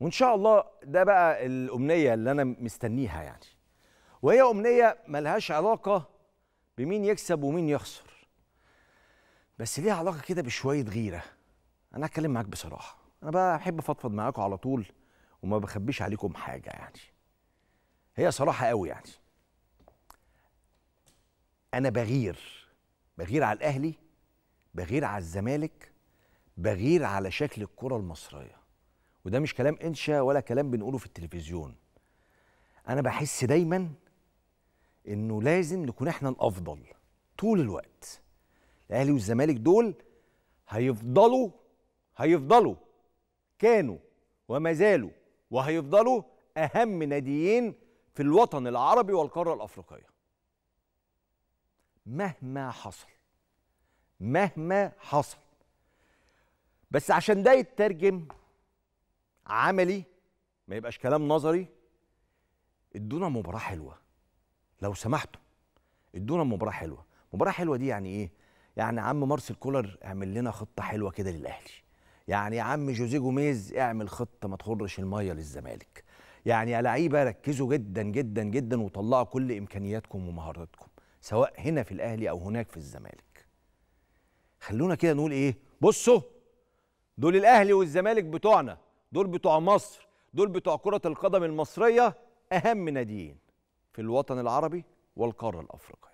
وان شاء الله ده بقى الامنيه اللي انا مستنيها يعني وهي امنيه ملهاش علاقه بمين يكسب ومين يخسر بس ليها علاقه كده بشويه غيره انا هتكلم معاك بصراحه انا بقى بحب افضفض معاكم على طول وما بخبيش عليكم حاجه يعني هي صراحه قوي يعني انا بغير بغير على الاهلي بغير على الزمالك بغير على شكل الكره المصريه وده مش كلام انشا ولا كلام بنقوله في التلفزيون انا بحس دايما انه لازم نكون احنا الافضل طول الوقت الاهلي والزمالك دول هيفضلوا هيفضلوا كانوا وما زالوا وهيفضلوا اهم ناديين في الوطن العربي والقاره الافريقيه مهما حصل مهما حصل بس عشان ده يترجم عملي ما يبقاش كلام نظري ادونا مباراه حلوه لو سمحتوا ادونا مباراه حلوه مباراه حلوه دي يعني ايه يعني عم مارسيل كولر اعمل لنا خطه حلوه كده للاهلي يعني يا عم جوزيه جوميز اعمل خطه ما تخرش الميه للزمالك يعني يا لعيبه ركزوا جدا جدا جدا وطلعوا كل امكانياتكم ومهاراتكم سواء هنا في الاهلي او هناك في الزمالك خلونا كده نقول ايه بصوا دول الاهلي والزمالك بتوعنا دول بتوع مصر دول بتوع كرة القدم المصرية أهم ناديين في الوطن العربي والقارة الأفريقية